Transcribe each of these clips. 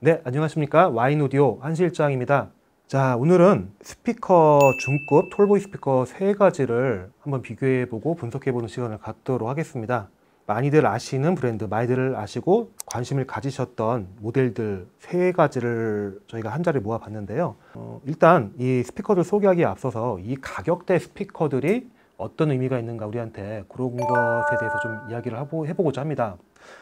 네, 안녕하십니까. 와인 오디오 한실장입니다. 자, 오늘은 스피커 중급 톨보이 스피커 세 가지를 한번 비교해보고 분석해보는 시간을 갖도록 하겠습니다. 많이들 아시는 브랜드, 많이들 아시고 관심을 가지셨던 모델들 세 가지를 저희가 한 자리에 모아봤는데요. 어, 일단 이 스피커들 소개하기에 앞서서 이 가격대 스피커들이 어떤 의미가 있는가 우리한테 그런 것에 대해서 좀 이야기를 해보고자 합니다.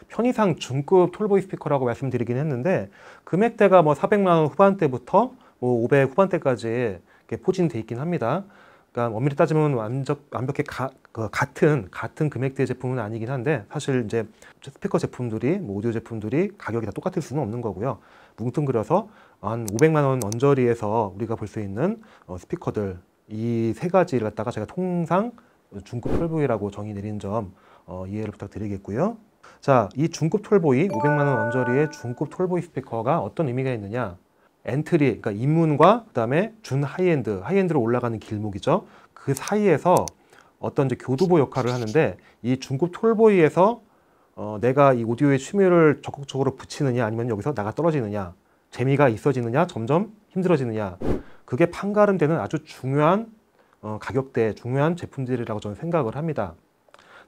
편의상 중급 톨보이 스피커라고 말씀드리긴 했는데 금액대가 뭐 400만 원 후반대부터 뭐500 후반대까지 포진돼 있긴 합니다. 그러니까 엄밀히 따지면 완적, 완벽히 가, 그 같은 같은 금액대 제품은 아니긴 한데 사실 이제 스피커 제품들이 뭐 오디오 제품들이 가격이 다 똑같을 수는 없는 거고요. 뭉뚱그려서 한 500만 원 언저리에서 우리가 볼 수 있는 어, 스피커들 이 세 가지를 갖다가 제가 통상 중급 풀부위라고 정의 내린 점 어, 이해를 부탁드리겠고요. 자, 이 중급 톨보이 500만 원 언저리의 중급 톨보이 스피커가 어떤 의미가 있느냐? 엔트리, 그러니까 입문과 그다음에 준 하이엔드, 하이엔드로 올라가는 길목이죠. 그 사이에서 어떤 이제 교두보 역할을 하는데 이 중급 톨보이에서 어, 내가 이 오디오의 취미를 적극적으로 붙이느냐 아니면 여기서 나가 떨어지느냐 재미가 있어지느냐 점점 힘들어지느냐 그게 판가름되는 아주 중요한 어, 가격대 중요한 제품들이라고 저는 생각을 합니다.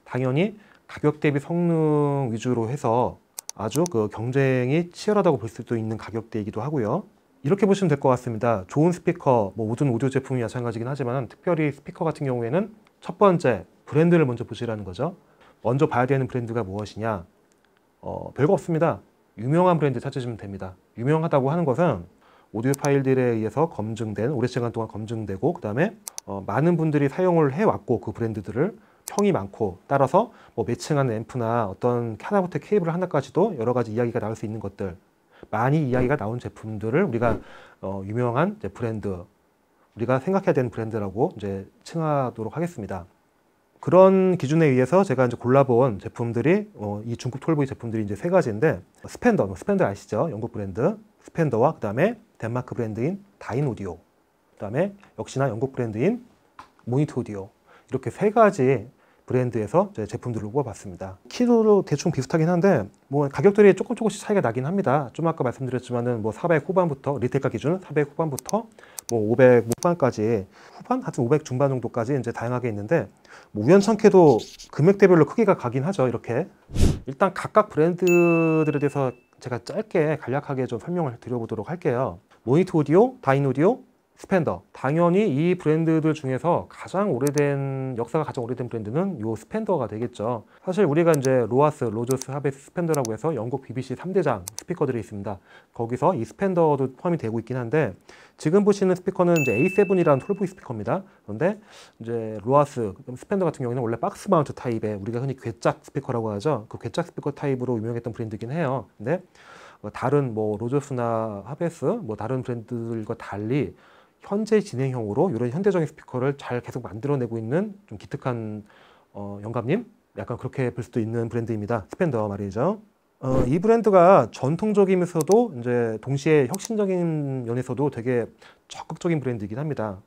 당연히 가격 대비 성능 위주로 해서 아주 그 경쟁이 치열하다고 볼 수도 있는 가격대이기도 하고요. 이렇게 보시면 될 것 같습니다. 좋은 스피커, 뭐 모든 오디오 제품이 마찬가지긴 하지만 특별히 스피커 같은 경우에는 첫 번째 브랜드를 먼저 보시라는 거죠. 먼저 봐야 되는 브랜드가 무엇이냐? 어, 별거 없습니다. 유명한 브랜드 찾으시면 됩니다. 유명하다고 하는 것은 오디오 파일들에 의해서 검증된, 오랜 시간 동안 검증되고 그 다음에 어, 많은 분들이 사용을 해왔고 그 브랜드들을 평이 많고 따라서 뭐 매칭하는 앰프나 어떤 캐나보터 케이블 하나까지도 여러 가지 이야기가 나올 수 있는 것들 많이 이야기가 나온 제품들을 우리가 어, 유명한 브랜드 우리가 생각해야 되는 브랜드라고 이제 칭하도록 하겠습니다. 그런 기준에 의해서 제가 이제 골라본 제품들이 어, 이 중국 톨보이 제품들이 이제 세 가지인데 스펜더, 뭐 스펜더 아시죠? 영국 브랜드 스펜더와 그 다음에 덴마크 브랜드인 다인 오디오 그 다음에 역시나 영국 브랜드인 모니터 오디오 이렇게 세 가지 브랜드에서 제품들을 뽑아봤습니다. 키도 대충 비슷하긴 한데 뭐 가격들이 조금 조금씩 차이가 나긴 합니다. 좀 아까 말씀드렸지만은 뭐400 후반부터 리테가 기준 400 후반부터 뭐500 후반까지 후반 하여튼 500 중반 정도까지 이제 다양하게 있는데 뭐 우연찮게도 금액대별로 크기가 가긴 하죠. 이렇게 일단 각각 브랜드들에 대해서 제가 짧게 간략하게 좀 설명을 드려보도록 할게요. 모니터 오디오, 다인 오디오, 스펜더. 당연히 이 브랜드들 중에서 가장 오래된 역사가 가장 오래된 브랜드는 요 스펜더가 되겠죠. 사실 우리가 이제 로아스, 로저스, 하베스, 스펜더라고 해서 영국 BBC 3대장 스피커들이 있습니다. 거기서 이 스펜더도 포함이 되고 있긴 한데 지금 보시는 스피커는 이제 A7이라는 톨보이 스피커입니다. 그런데 이제 로아스, 스펜더 같은 경우에는 원래 박스 마운트 타입의 우리가 흔히 괴짝 스피커라고 하죠. 그 괴짝 스피커 타입으로 유명했던 브랜드긴 이 해요. 근데 뭐 다른 뭐 로저스나 하베스, 뭐 다른 브랜드들과 달리 현재 진행형으로 이런 현대적인 스피커를 잘 계속 만들어내고 있는 좀 기특한 어, 영감님 약간 그렇게 볼 수도 있는 브랜드입니다. 스펜더 말이죠. 어, 이 브랜드가 전통적이면서도 이제 동시에 혁신적인 면에서도 되게 적극적인 브랜드이긴 합니다.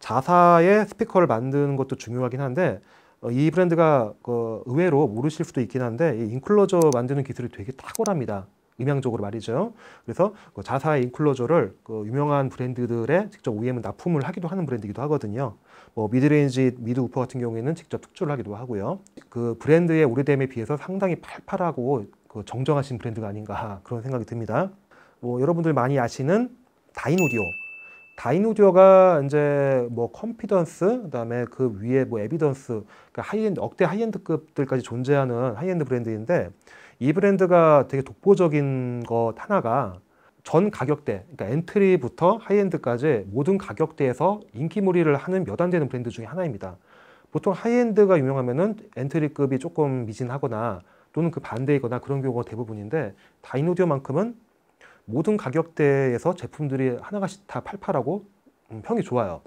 자사의 스피커를 만드는 것도 중요하긴 한데 어, 이 브랜드가 그 의외로 모르실 수도 있긴 한데 이 인클로저 만드는 기술이 되게 탁월합니다. 음향적으로 말이죠. 그래서 그 자사의 인클로저를 그 유명한 브랜드들의 직접 OEM 납품을 하기도 하는 브랜드이기도 하거든요. 뭐 미드레인지, 미드 우퍼 같은 경우에는 직접 특출를 하기도 하고요. 그 브랜드의 오래됨에 비해서 상당히 팔팔하고 그 정정하신 브랜드가 아닌가 그런 생각이 듭니다. 뭐 여러분들 많이 아시는 다인 오디오. 다인 오디오가 이제 뭐 컴피던스 그다음에 그 위에 뭐 에비던스 그러니까 하이엔드 억대 하이엔드급들까지 존재하는 하이엔드 브랜드인데 이 브랜드가 되게 독보적인 것 하나가 전 가격대, 그러니까 엔트리부터 하이엔드까지 모든 가격대에서 인기몰이를 하는 몇 안 되는 브랜드 중에 하나입니다. 보통 하이엔드가 유명하면은 엔트리급이 조금 미진하거나 또는 그 반대이거나 그런 경우가 대부분인데 다이노디오만큼은 모든 가격대에서 제품들이 하나같이 다 팔팔하고 음, 평이 좋아요.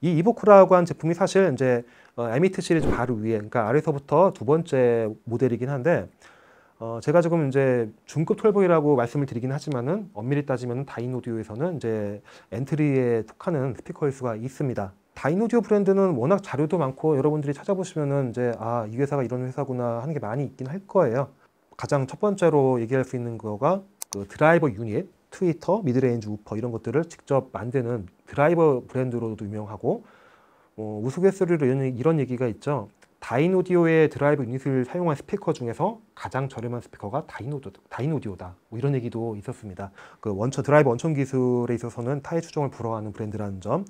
이이보크라고한 제품이 사실 이제 에미트 어, e 시리즈 바로 위에, 그러니까 아래서부터 두 번째 모델이긴 한데 어, 제가 지금 이제 중급 톨보이라고 말씀을 드리긴 하지만은 엄밀히 따지면 다이노디오에서는 이제 엔트리에 속하는 스피커일 수가 있습니다. 다이노디오 브랜드는 워낙 자료도 많고 여러분들이 찾아보시면은 이제 아, 이 회사가 이런 회사구나 하는 게 많이 있긴 할 거예요. 가장 첫 번째로 얘기할 수 있는 거가 그 드라이버 유닛, 트위터, 미드레인지 우퍼 이런 것들을 직접 만드는 드라이버 브랜드로도 유명하고 어, 우스갯소리로 이런, 이런 얘기가 있죠. 다인오디오의 드라이브 유닛을 사용한 스피커 중에서 가장 저렴한 스피커가 다인오디오, 다뭐 이런 얘기도 있었습니다. 그 원천 드라이브 원천 기술에 있어서는 타의 추종을 부러워하는 브랜드라는 점,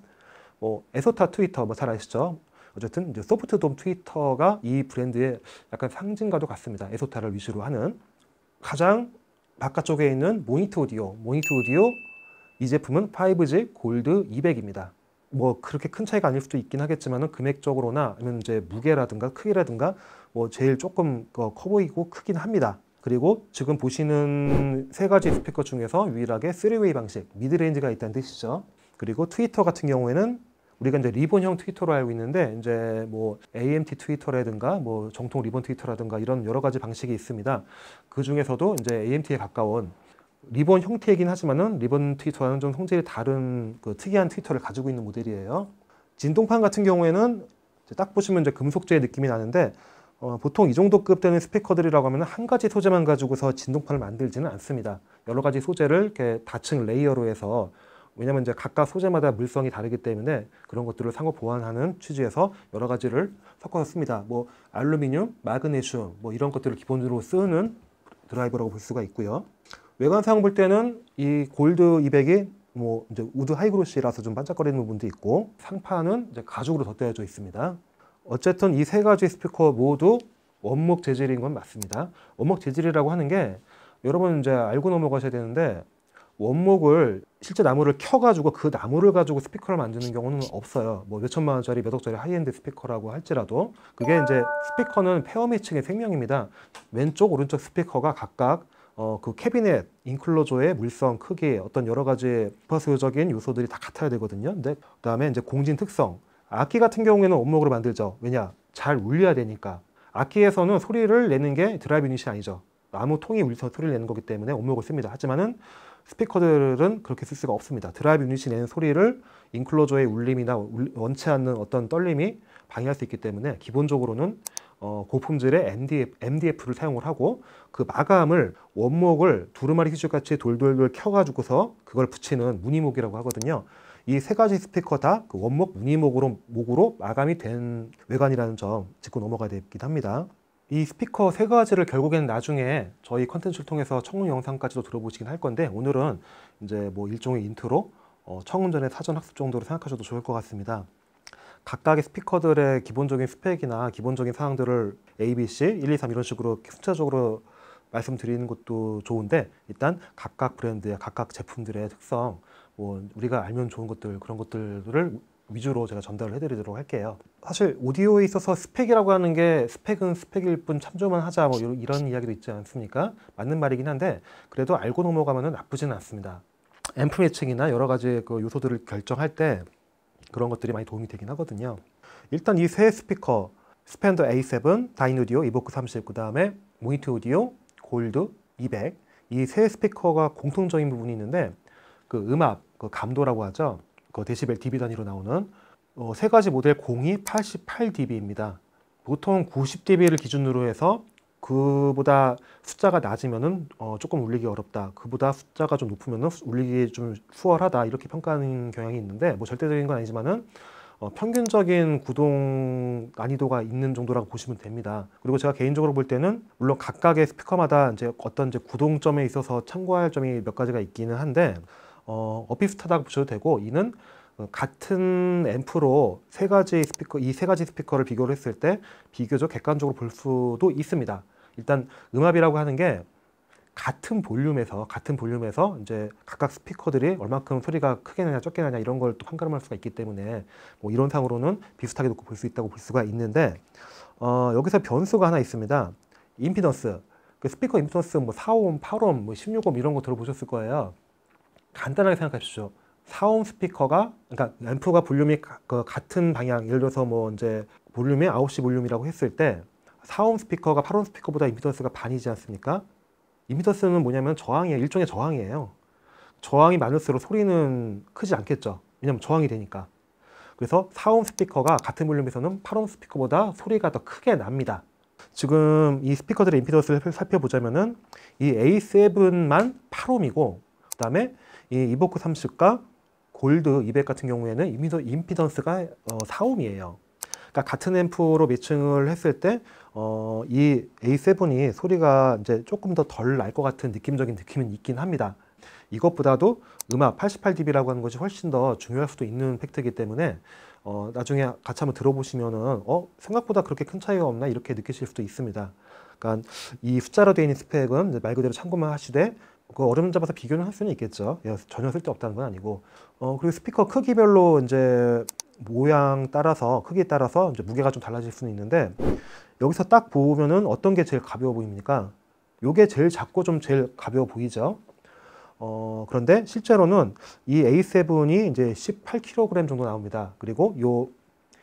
뭐 에소타 트위터 뭐 잘 아시죠? 어쨌든 이제 소프트돔 트위터가 이 브랜드의 약간 상징과도 같습니다. 에소타를 위주로 하는 가장 바깥쪽에 있는 모니터 오디오, 모니터 오디오 이 제품은 5G 골드 200입니다. 뭐 그렇게 큰 차이가 아닐 수도 있긴 하겠지만은 금액적으로나 아니면 이제 무게라든가 크기라든가 뭐 제일 조금 어, 커 보이고 크긴 합니다. 그리고 지금 보시는 세 가지 스피커 중에서 유일하게 3웨이 방식, 미드레인지가 있다는 뜻이죠. 그리고 트위터 같은 경우에는 우리가 이제 리본형 트위터로 알고 있는데 이제 뭐 AMT 트위터라든가 뭐 정통 리본 트위터라든가 이런 여러 가지 방식이 있습니다. 그 중에서도 이제 AMT에 가까운 리본 형태이긴 하지만은 리본 트위터와는 좀 성질이 다른 그 특이한 트위터를 가지고 있는 모델이에요. 진동판 같은 경우에는 딱 보시면 이제 금속재의 느낌이 나는데 어, 보통 이 정도 급 되는 스피커들이라고 하면 한 가지 소재만 가지고서 진동판을 만들지는 않습니다. 여러 가지 소재를 이렇게 다층 레이어로 해서 왜냐하면 이제 각각 소재마다 물성이 다르기 때문에 그런 것들을 상호 보완하는 취지에서 여러 가지를 섞어서 씁니다. 뭐 알루미늄, 마그네슘 뭐 이런 것들을 기본적으로 쓰는 드라이버라고 볼 수가 있고요. 외관상 볼 때는 이 골드 200이 뭐 이제 우드 하이그로시라서 좀 반짝거리는 부분도 있고 상판은 이제 가죽으로 덧대어져 있습니다. 어쨌든 이 세 가지 스피커 모두 원목 재질인 건 맞습니다. 원목 재질이라고 하는 게 여러분 이제 알고 넘어가셔야 되는데 원목을 실제 나무를 켜가지고 그 나무를 가지고 스피커를 만드는 경우는 없어요. 뭐 몇천만 원짜리, 몇 억짜리 하이엔드 스피커라고 할지라도 그게 이제 스피커는 페어미층의 생명입니다. 왼쪽, 오른쪽 스피커가 각각 어, 그 캐비넷, 인클로저의 물성, 크기, 어떤 여러 가지 퍼스수적인 요소들이 다 같아야 되거든요. 근데 그다음에 이제 공진 특성. 악기 같은 경우에는 온목으로 만들죠. 왜냐? 잘 울려야 되니까. 악기에서는 소리를 내는 게 드라이브 유닛이 아니죠. 나무 통이 울리서 소리를 내는 거기 때문에 온목을 씁니다. 하지만은 스피커들은 그렇게 쓸 수가 없습니다. 드라이브 유닛이 내는 소리를 인클로저의 울림이나 원치 않는 어떤 떨림이 방해할 수 있기 때문에 기본적으로는 어, 고품질의 MDF, MDF를 사용을 하고 그 마감을 원목을 두루마리 휘죽같이 돌돌돌 켜가지고서 그걸 붙이는 무늬목이라고 하거든요. 이 세 가지 스피커 다 그 원목 무늬목으로 목으로 마감이 된 외관이라는 점 짚고 넘어가야 되기도 합니다. 이 스피커 세 가지를 결국에는 나중에 저희 컨텐츠를 통해서 청문 영상까지도 들어보시긴 할 건데 오늘은 이제 뭐 일종의 인트로 어, 청문전의 사전 학습 정도로 생각하셔도 좋을 것 같습니다. 각각의 스피커들의 기본적인 스펙이나 기본적인 사항들을 A, B, C, 1, 2, 3 이런 식으로 순차적으로 말씀드리는 것도 좋은데 일단 각각 브랜드의 각각 제품들의 특성 뭐 우리가 알면 좋은 것들 그런 것들을 위주로 제가 전달을 해드리도록 할게요. 사실 오디오에 있어서 스펙이라고 하는 게 스펙은 스펙일 뿐 참조만 하자 뭐 이런 이야기도 있지 않습니까? 맞는 말이긴 한데 그래도 알고 넘어가면 나쁘지는 않습니다. 앰프 매칭이나 여러 가지 그 요소들을 결정할 때 그런 것들이 많이 도움이 되긴 하거든요. 일단 이 세 스피커 스펜더 A7, 다이노디오, 이보크 30, 그 다음에 모니터 오디오, 골드 200이 세 스피커가 공통적인 부분이 있는데 그 음압, 그 감도라고 하죠. 그 데시벨 dB 단위로 나오는 어, 세 가지 모델 공이 88dB입니다. 보통 90dB를 기준으로 해서 그보다 숫자가 낮으면은 어, 조금 울리기 어렵다. 그보다 숫자가 좀 높으면은 울리기 좀 수월하다. 이렇게 평가하는 경향이 있는데 뭐 절대적인 건 아니지만은 어, 평균적인 구동 난이도가 있는 정도라고 보시면 됩니다. 그리고 제가 개인적으로 볼 때는 물론 각각의 스피커마다 이제 어떤 이제 구동점에 있어서 참고할 점이 몇 가지가 있기는 한데 어, 어비슷하다고 보셔도 되고 이는 같은 앰프로 세 가지 스피커 이 세 가지 스피커를 비교를 했을 때 비교적 객관적으로 볼 수도 있습니다. 일단 음압이라고 하는 게 같은 볼륨에서 같은 볼륨에서 이제 각각 스피커들이 얼마큼 소리가 크게 나냐 적게 나냐 이런 걸또 판가름할 수가 있기 때문에 뭐이런상으로는 비슷하게 놓고 볼 수 있다고 볼 수가 있는데 어, 여기서 변수가 하나 있습니다. 임피던스 그 스피커 임피던스 뭐 4옴, 8옴, 뭐 16옴 이런 거 들어보셨을 거예요. 간단하게 생각하 주십시오. 4옴 스피커가 그러니까 앰프가 볼륨이 그 같은 방향 예를 들어서 뭐 이제 볼륨이 9시 볼륨이라고 했을 때 4옴 스피커가 8옴 스피커보다 임피던스가 반이지 않습니까? 임피던스는 뭐냐면 저항이에요. 일종의 저항이에요. 저항이 많을수록 소리는 크지 않겠죠. 왜냐면 저항이 되니까. 그래서 4옴 스피커가 같은 볼륨에서는 8옴 스피커보다 소리가 더 크게 납니다. 지금 이 스피커들의 임피던스를 살펴보자면은 이 A7만 8옴이고 그 다음에 이 이보크 30과 골드 200 같은 경우에는 임피던스가 4옴이에요. 어, 그러니까 같은 앰프로 매칭을 했을 때 어, 이 A7이 소리가 이제 조금 더 덜 날 것 같은 느낌적인 느낌은 있긴 합니다. 이것보다도 음악 88dB라고 하는 것이 훨씬 더 중요할 수도 있는 팩트이기 때문에 어, 나중에 같이 한번 들어보시면은 어, 생각보다 그렇게 큰 차이가 없나 이렇게 느끼실 수도 있습니다. 그러니까 이 숫자로 되어 있는 스펙은 말 그대로 참고만 하시되 그 얼음 잡아서 비교는 할 수는 있겠죠. 예, 전혀 쓸데없다는 건 아니고. 어, 그리고 스피커 크기별로 이제 모양 따라서 크기에 따라서 이제 무게가 좀 달라질 수는 있는데 여기서 딱 보면은 어떤 게 제일 가벼워 보입니까? 요게 제일 작고 좀 제일 가벼워 보이죠? 어, 그런데 실제로는 이 A7이 이제 18kg 정도 나옵니다. 그리고 요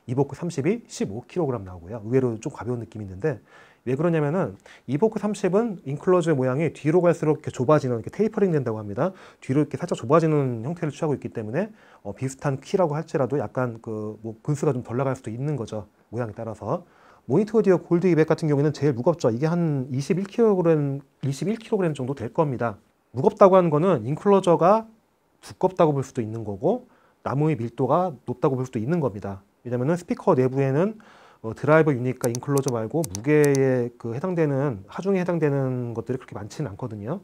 이보크 30이 15kg 나오고요. 의외로 좀 가벼운 느낌이 있는데 왜 그러냐면은 이보크 30은 인클로즈의 모양이 뒤로 갈수록 이렇게 좁아지는 이렇게 테이퍼링 된다고 합니다. 뒤로 이렇게 살짝 좁아지는 형태를 취하고 있기 때문에 어, 비슷한 키라고 할지라도 약간 그뭐 분수가 좀 덜 나갈 수도 있는 거죠. 모양에 따라서. 모니터 디어 골드 200 같은 경우에는 제일 무겁죠. 이게 한 21kg, 21kg 정도 될 겁니다. 무겁다고 하는 거는 인클로저가 두껍다고 볼 수도 있는 거고 나무의 밀도가 높다고 볼 수도 있는 겁니다. 왜냐면은 스피커 내부에는 어, 드라이버 유닛과 인클로저 말고 무게에 그 해당되는 하중에 해당되는 것들이 그렇게 많지는 않거든요.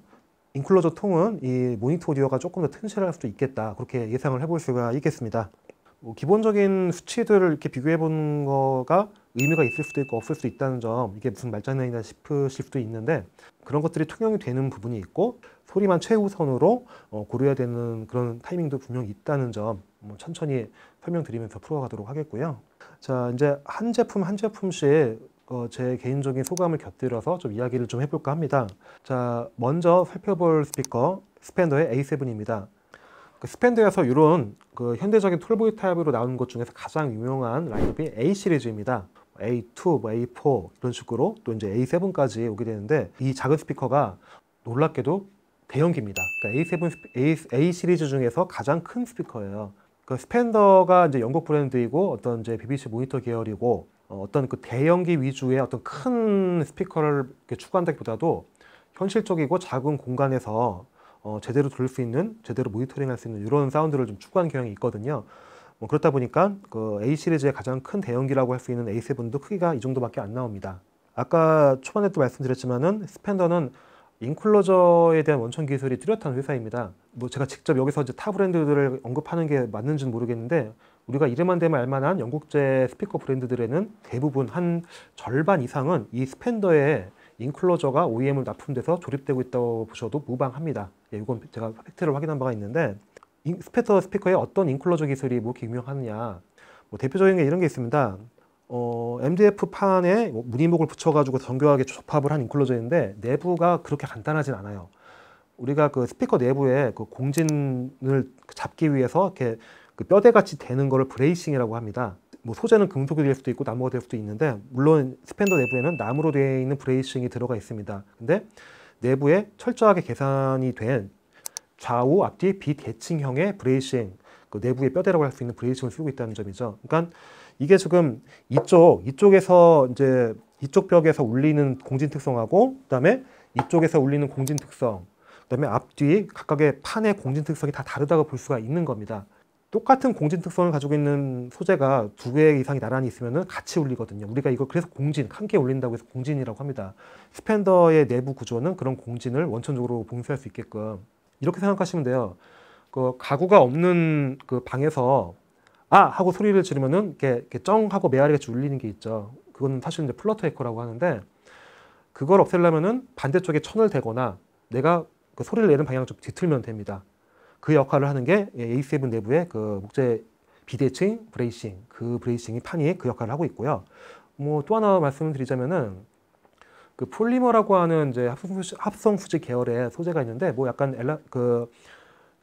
인클로저 통은 이 모니터 오디오가 조금 더 튼실할 수도 있겠다 그렇게 예상을 해볼 수가 있겠습니다. 뭐 기본적인 수치들을 이렇게 비교해 본 거가 의미가 있을 수도 있고 없을 수도 있다는 점 이게 무슨 말장난이냐 싶으실 수도 있는데 그런 것들이 통용이 되는 부분이 있고 소리만 최우선으로 어, 고려해야 되는 그런 타이밍도 분명히 있다는 점 뭐 천천히 설명드리면서 풀어가도록 하겠고요. 자 이제 한 제품 한 제품씩 어, 제 개인적인 소감을 곁들여서 좀 이야기를 좀 해볼까 합니다. 자 먼저 살펴볼 스피커 스펜더의 A7입니다. 그 스펜더에서 이런 그 현대적인 톨보이 타입으로 나온 것 중에서 가장 유명한 라인업이 A 시리즈입니다. A2, A4 뭐 이런 식으로 또 이제 A7까지 오게 되는데 이 작은 스피커가 놀랍게도 대형기입니다. 그러니까 A7 A, A 시리즈 중에서 가장 큰 스피커예요. 그 스펜더가 이제 영국 브랜드이고 어떤 이제 BBC 모니터 계열이고 어, 떤그 대형기 위주의 어떤 큰 스피커를 추구한다기보다도 현실적이고 작은 공간에서 어, 제대로 들을 수 있는 제대로 모니터링 할 수 있는 이런 사운드를 좀 추구한 경향이 있거든요. 뭐 그렇다 보니까 그 A 시리즈의 가장 큰 대형기라고 할 수 있는 A7도 크기가 이 정도밖에 안 나옵니다. 아까 초반에도 말씀드렸지만은 스펜더는 인클로저에 대한 원천 기술이 뚜렷한 회사입니다. 뭐 제가 직접 여기서 이제 타 브랜드들을 언급하는 게 맞는지는 모르겠는데 우리가 이름만 되면 알만한 영국제 스피커 브랜드들에는 대부분 한 절반 이상은 이 스펜더의 인클로저가 OEM을 납품돼서 조립되고 있다고 보셔도 무방합니다. 예, 이건 제가 팩트를 확인한 바가 있는데 스페터 스피커에 어떤 인클로저 기술이 뭐이 유명하느냐 뭐 대표적인 게 이런 게 있습니다. 어, MDF 판에 뭐 무늬목을 붙여가지고 정교하게 접합을 한 인클로저인데 내부가 그렇게 간단하진 않아요. 우리가 그 스피커 내부에 그 공진을 잡기 위해서 이렇게 그 뼈대같이 되는 거를 브레이싱이라고 합니다. 뭐 소재는 금속이 될 수도 있고 나무가 될 수도 있는데 물론 스펜더 내부에는 나무로 되어 있는 브레이싱이 들어가 있습니다. 근데 내부에 철저하게 계산이 된 좌우 앞뒤 비대칭형의 브레이싱, 그 내부의 뼈대라고 할 수 있는 브레이싱을 쓰고 있다는 점이죠. 그러니까 이게 지금 이쪽, 이쪽에서 이제 이쪽 벽에서 울리는 공진 특성하고 그다음에 이쪽에서 울리는 공진 특성, 그다음에 앞뒤 각각의 판의 공진 특성이 다 다르다고 볼 수가 있는 겁니다. 똑같은 공진 특성을 가지고 있는 소재가 두 개 이상이 나란히 있으면 같이 울리거든요. 우리가 이걸 그래서 공진, 함께 울린다고 해서 공진이라고 합니다. 스펜더의 내부 구조는 그런 공진을 원천적으로 봉쇄할 수 있게끔 이렇게 생각하시면 돼요. 그 가구가 없는 그 방에서 아 하고 소리를 지르면은 이렇게, 이렇게 쩡 하고 메아리같 울리는 게 있죠. 그거 사실 이제 플러터 에코라고 하는데 그걸 없애려면은 반대쪽에 천을 대거나 내가 그 소리를 내는 방향 좀 뒤틀면 됩니다. 그 역할을 하는 게 예, A7 내부의 그 목재 비대칭 브레이싱 그 브레이싱이 판이 그 역할을 하고 있고요. 뭐 또 하나 말씀드리자면은 그 폴리머라고 하는 이제 합성 수지 계열의 소재가 있는데 뭐 약간 엘라 그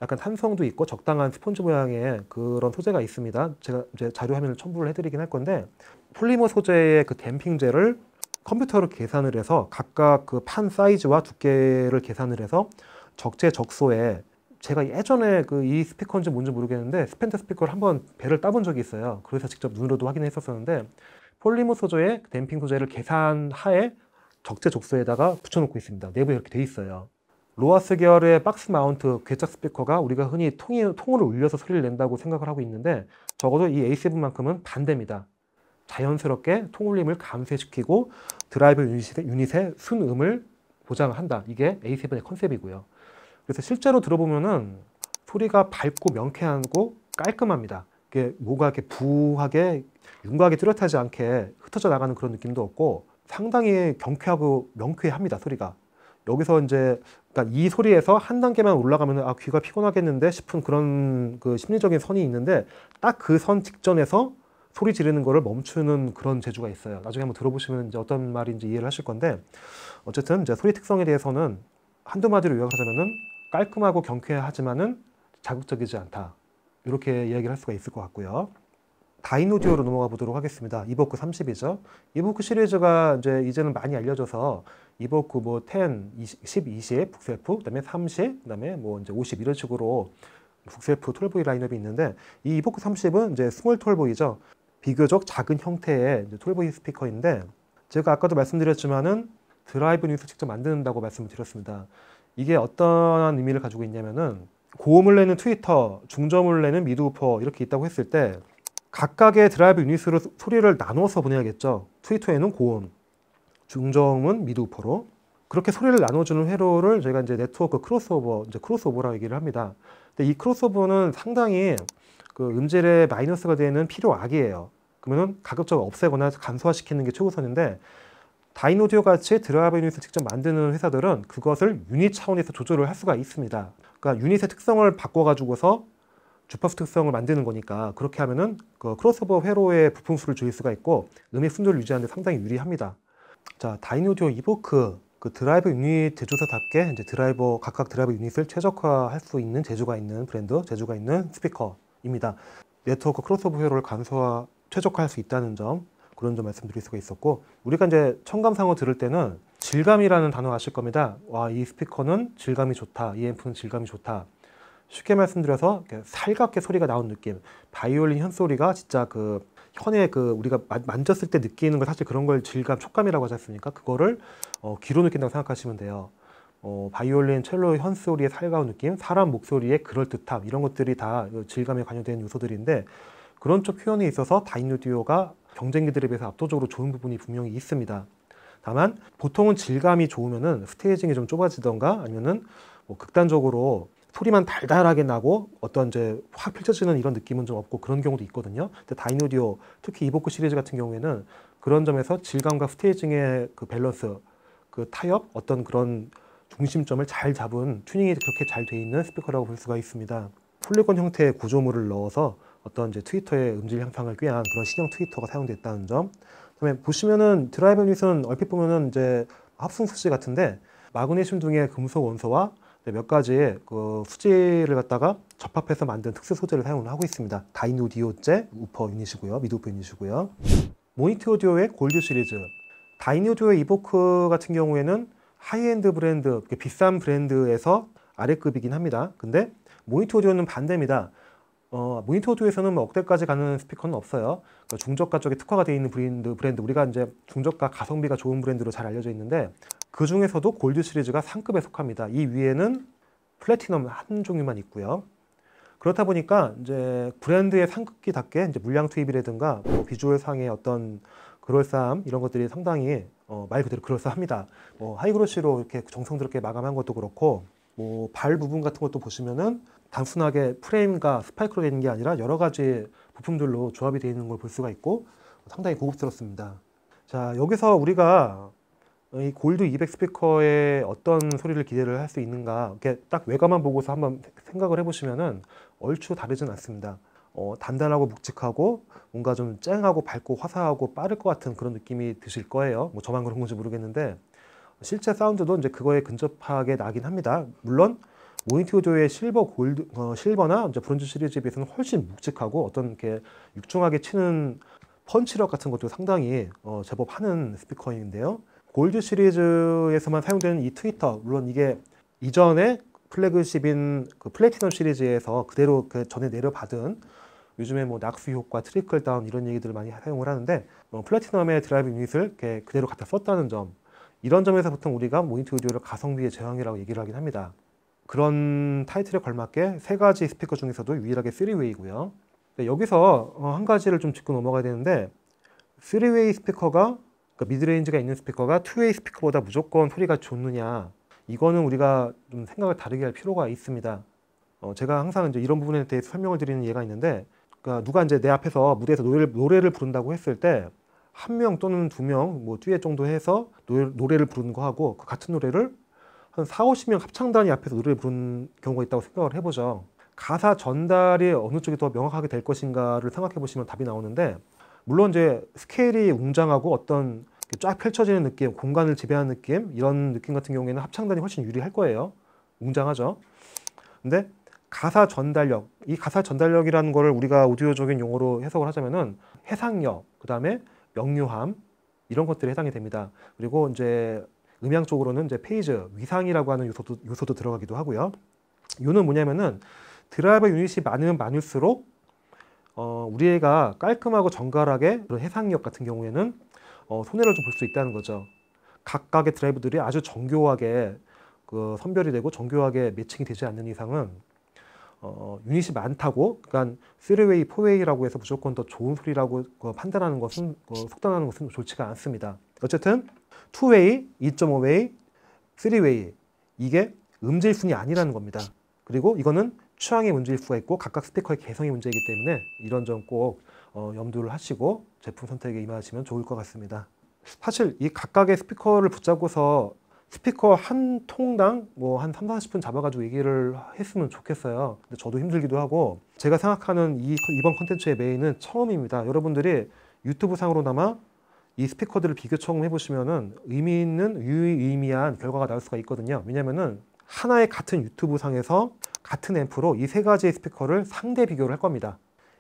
약간 탄성도 있고 적당한 스펀지 모양의 그런 소재가 있습니다. 제가 이제 자료 화면을 첨부를 해드리긴 할 건데 폴리머 소재의 그 댐핑제를 컴퓨터로 계산을 해서 각각 그 판 사이즈와 두께를 계산을 해서 적재적소에 제가 예전에 그 이 스피커인지 뭔지 모르겠는데 스펜트 스피커를 한번 배를 따본 적이 있어요. 그래서 직접 눈으로도 확인했었었는데 폴리머 소재의 댐핑 소재를 계산하에 적재적소에다가 붙여놓고 있습니다. 내부에 이렇게 돼 있어요. 로아스 계열의 박스 마운트 괴착 스피커가 우리가 흔히 통이, 통으로 울려서 소리를 낸다고 생각을 하고 있는데 적어도 이 A7만큼은 반대입니다. 자연스럽게 통울림을 감쇄시키고 드라이브 유닛의, 유닛의 순음을 보장한다. 이게 A7의 컨셉이고요. 그래서 실제로 들어보면은 소리가 밝고 명쾌하고 깔끔합니다. 이게 뭐가 이렇게 부하게 윤곽이 뚜렷하지 않게 흩어져 나가는 그런 느낌도 없고 상당히 경쾌하고 명쾌합니다 소리가 여기서 이제 그러니까 이 소리에서 한 단계만 올라가면 아 귀가 피곤하겠는데 싶은 그런 그 심리적인 선이 있는데 딱 그 선 직전에서 소리 지르는 거를 멈추는 그런 재주가 있어요. 나중에 한번 들어보시면 이제 어떤 말인지 이해를 하실 건데 어쨌든 이제 소리 특성에 대해서는 한두 마디로 요약하자면은 깔끔하고 경쾌하지만은 자극적이지 않다. 이렇게 이야기를 할 수가 있을 것 같고요. 다이노듀오로 넘어가 보도록 하겠습니다. 이버크 30이죠. 이버크 시리즈가 이제 이제는 많이 알려져서 이버크뭐 10, 20, 10, 20, 북셀프, 그다음에 30, 그다음에 뭐 이제 50 이런 식으로 북셀프 톨보이 라인업이 있는데 이 이보크 30은 이제 스몰 톨보이죠. 비교적 작은 형태의 톨보이 스피커인데 제가 아까도 말씀드렸지만은 드라이브 뉴스 직접 만든다고 말씀을 드렸습니다. 이게 어떤 의미를 가지고 있냐면은 고음을 내는 트위터, 중저음을 내는 미드우퍼 이렇게 있다고 했을 때 각각의 드라이브 유닛으로 소리를 나눠서 보내야겠죠. 트위터에는 고음, 중저음은 미드 우퍼로 그렇게 소리를 나눠주는 회로를 저희가 이제 네트워크 크로스오버, 이제 크로스오버라고 얘기를 합니다. 근데 이 크로스오버는 상당히 그 음질의 마이너스가 되는 필요악이에요. 그러면은 가급적 없애거나 간소화시키는게 최우선인데 다이노디오 같이 드라이브 유닛을 직접 만드는 회사들은 그것을 유닛 차원에서 조절을 할 수가 있습니다. 그러니까 유닛의 특성을 바꿔가지고서 주파수 특성을 만드는 거니까 그렇게 하면은 그 크로스오버 회로의 부품 수를 줄일 수가 있고 음의 순도를 유지하는데 상당히 유리합니다. 자, 다이노디오 이보크 그 드라이브 유닛 제조사답게 이제 드라이버 각각 드라이브 유닛을 최적화할 수 있는 제주가 있는 브랜드, 제주가 있는 스피커입니다. 네트워크 크로스오버 회로를 간소화 최적화할 수 있다는 점 그런 점 말씀드릴 수가 있었고 우리가 이제 청감상어 들을 때는 질감이라는 단어 아실 겁니다. 와 이 스피커는 질감이 좋다, 이 앰프는 질감이 좋다. 쉽게 말씀드려서 살갑게 소리가 나온 느낌 바이올린 현소리가 진짜 그현의그 그 우리가 만졌을 때 느끼는 걸 사실 그런 걸 질감 촉감이라고 하지 않습니까 그거를 어, 귀로 느낀다고 생각하시면 돼요 어, 바이올린 첼로 현소리의 살가운 느낌 사람 목소리의 그럴듯함 이런 것들이 다 질감에 관여된 요소들인데 그런 쪽 표현에 있어서 다인류 디오가 경쟁기들에 비해서 압도적으로 좋은 부분이 분명히 있습니다 다만 보통은 질감이 좋으면은 스테이징이 좀 좁아지던가 아니면은 뭐 극단적으로 소리만 달달하게 나고 어떤 이제 확 펼쳐지는 이런 느낌은 좀 없고 그런 경우도 있거든요. 근데 다이노디오 특히 이보크 시리즈 같은 경우에는 그런 점에서 질감과 스테이징의 그 밸런스, 그 타협 어떤 그런 중심점을 잘 잡은 튜닝이 그렇게 잘 돼 있는 스피커라고 볼 수가 있습니다. 폴리곤 형태의 구조물을 넣어서 어떤 이제 트위터의 음질 향상을 꾀한 그런 신형 트위터가 사용됐다는 점. 그다음에 보시면은 드라이브 닛은 얼핏 보면은 이제 합성수씨 같은데 마그네슘 등의 금속 원소와 네, 몇 가지의 그 수지를 갖다가 접합해서 만든 특수 소재를 사용 하고 있습니다. 다이노디오제 우퍼 유닛이고요. 미드우퍼 유닛이고요. 모니티 오디오의 골드 시리즈 다이노디오의 이보크 같은 경우에는 하이엔드 브랜드, 비싼 브랜드에서 아래급이긴 합니다. 근데 모니티 오디오는 반대입니다. 어, 모니터 오디오에서는 뭐 억대까지 가는 스피커는 없어요. 그러니까 중저가 쪽에 특화가 되어 있는 브랜드, 브랜드, 우리가 이제 중저가 가성비가 좋은 브랜드로 잘 알려져 있는데 그 중에서도 골드 시리즈가 상급에 속합니다. 이 위에는 플래티넘 한 종류만 있고요. 그렇다 보니까 이제 브랜드의 상급기답게 이제 물량 투입이라든가 뭐 비주얼상의 어떤 그럴싸함 이런 것들이 상당히 어, 말 그대로 그럴싸합니다. 뭐 하이그로시로 이렇게 정성스럽게 마감한 것도 그렇고 뭐 발 부분 같은 것도 보시면은 단순하게 프레임과 스파이크로 되는 게 아니라 여러 가지 부품들로 조합이 되어 있는 걸 볼 수가 있고 상당히 고급스럽습니다. 자 여기서 우리가 이 골드 200 스피커에 어떤 소리를 기대를 할 수 있는가 이렇게 딱 외관만 보고서 한번 생각을 해보시면은 얼추 다르진 않습니다. 어, 단단하고 묵직하고 뭔가 좀 쨍하고 밝고 화사하고 빠를 것 같은 그런 느낌이 드실 거예요. 뭐 저만 그런 건지 모르겠는데 실제 사운드도 이제 그거에 근접하게 나긴 합니다. 물론 모니티오조의 실버 골드 어, 실버나 이제 브론즈 시리즈에 비해서는 훨씬 묵직하고 어떤 이렇게 육중하게 치는 펀치력 같은 것도 상당히 어, 제법 하는 스피커인데요. 골드 시리즈에서만 사용되는 이 트위터 물론 이게 이전에 플래그십인 그 플래티넘 시리즈에서 그대로 그 전에 내려받은 요즘에 뭐 낙수 효과, 트리클 다운 이런 얘기들을 많이 사용을 하는데 어, 플래티넘의 드라이브 유닛을 이렇게 그대로 갖다 썼다는 점 이런 점에서 보통 우리가 모니터 오디오를 가성비의 제왕이라고 얘기를 하긴 합니다. 그런 타이틀에 걸맞게 세 가지 스피커 중에서도 유일하게 3웨이고요. 여기서 어, 한 가지를 좀 짚고 넘어가야 되는데 3웨이 스피커가 그러니까 미드레인지가 있는 스피커가 투웨이 스피커보다 무조건 소리가 좋느냐 이거는 우리가 좀 생각을 다르게 할 필요가 있습니다. 어, 제가 항상 이제 이런 부분에 대해 설명을 드리는 예가 있는데 그러니까 누가 이제 내 앞에서 무대에서 노래를, 노래를 부른다고 했을 때 한 명 또는 두명뭐 듀엣 정도 해서 노래, 를 부르는 거 하고 그 같은 노래를 한 4, 50명 합창단이 앞에서 노래를 부르는 경우가 있다고 생각을 해보죠. 가사 전달이 어느 쪽이 더 명확하게 될 것인가를 생각해 보시면 답이 나오는데 물론 이제 스케일이 웅장하고 어떤 쫙 펼쳐지는 느낌, 공간을 지배하는 느낌 이런 느낌 같은 경우에는 합창단이 훨씬 유리할 거예요. 웅장하죠. 근데 가사 전달력, 이 가사 전달력이라는 거를 우리가 오디오적인 용어로 해석을 하자면은 해상력, 그다음에 명료함 이런 것들이 해당이 됩니다. 그리고 이제 음향 쪽으로는 이제 페이즈, 위상이라고 하는 요소도 요소도 들어가기도 하고요. 요는 뭐냐면은 드라이버 유닛이 많으면 많을수록 어, 우리 애가 깔끔하고 정갈하게 그런 해상력 같은 경우에는 어, 손해를 좀 볼 수 있다는 거죠. 각각의 드라이브들이 아주 정교하게 그 선별이 되고 정교하게 매칭이 되지 않는 이상은 어, 유닛이 많다고 그러니까 3웨이, 4웨이라고 해서 무조건 더 좋은 소리라고 어, 판단하는 것은 어, 속단하는 것은 좋지가 않습니다. 어쨌든 2웨이, 2.5웨이, 3웨이 이게 음질 순이 아니라는 겁니다. 그리고 이거는 취향의 문제일 수가 있고 각각 스피커의 개성이 문제이기 때문에 이런 점꼭 어, 염두를 하시고 제품 선택에 임하시면 좋을 것 같습니다. 사실 이 각각의 스피커를 붙잡고서 스피커 한 통당 뭐 한 3, 40분 잡아가지고 얘기를 했으면 좋겠어요. 근데 저도 힘들기도 하고 제가 생각하는 이, 이번 컨텐츠의 메인은 처음입니다. 여러분들이 유튜브 상으로나마 이 스피커들을 비교 처음해 보시면은 의미 있는 유의미한 결과가 나올 수가 있거든요. 왜냐면은 하나의 같은 유튜브 상에서 같은 앰프로 이 세 가지의 스피커를 상대 비교를 할 겁니다.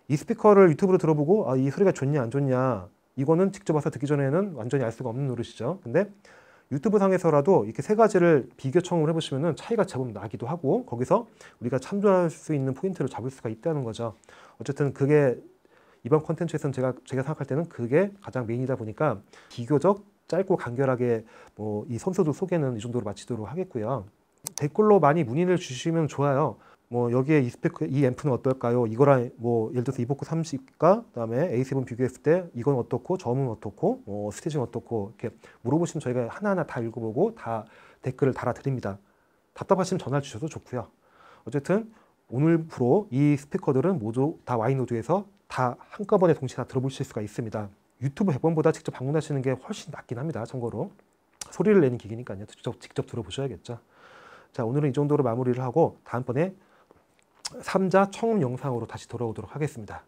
이 스피커를 유튜브로 들어보고 아, 이 소리가 좋냐 안 좋냐 이거는 직접 와서 듣기 전에는 완전히 알 수가 없는 노릇이죠. 근데 유튜브 상에서라도 이렇게 세 가지를 비교 청을 해보시면 차이가 제법 나기도 하고 거기서 우리가 참조할 수 있는 포인트를 잡을 수가 있다는 거죠. 어쨌든 그게 이번 컨텐츠에서는 제가 제가 생각할 때는 그게 가장 메인이다 보니까 비교적 짧고 간결하게 뭐이 선수들 소개는 이 정도로 마치도록 하겠고요. 댓글로 많이 문의를 주시면 좋아요. 뭐 여기에 이 스펙 이 앰프는 어떨까요? 이거랑 뭐 예를 들어서 이보크 30과 그다음에 A7 비교했을 때 이건 어떻고 점은 어떻고 뭐스테이지 어떻고 이렇게 물어보시면 저희가 하나하나 다 읽어보고 다 댓글을 달아드립니다. 답답하시면 전화 주셔도 좋고요. 어쨌든 오늘부로 이 스피커들은 모두 다 와이노드에서 다 한꺼번에 동시에 다 들어보실 수가 있습니다. 유튜브 100번보다 직접 방문하시는 게 훨씬 낫긴 합니다. 참고로 소리를 내는 기기니까요. 직접 직접 들어보셔야겠죠. 자, 오늘은 이 정도로 마무리를 하고 다음번에 3자 청음 영상으로 다시 돌아오도록 하겠습니다.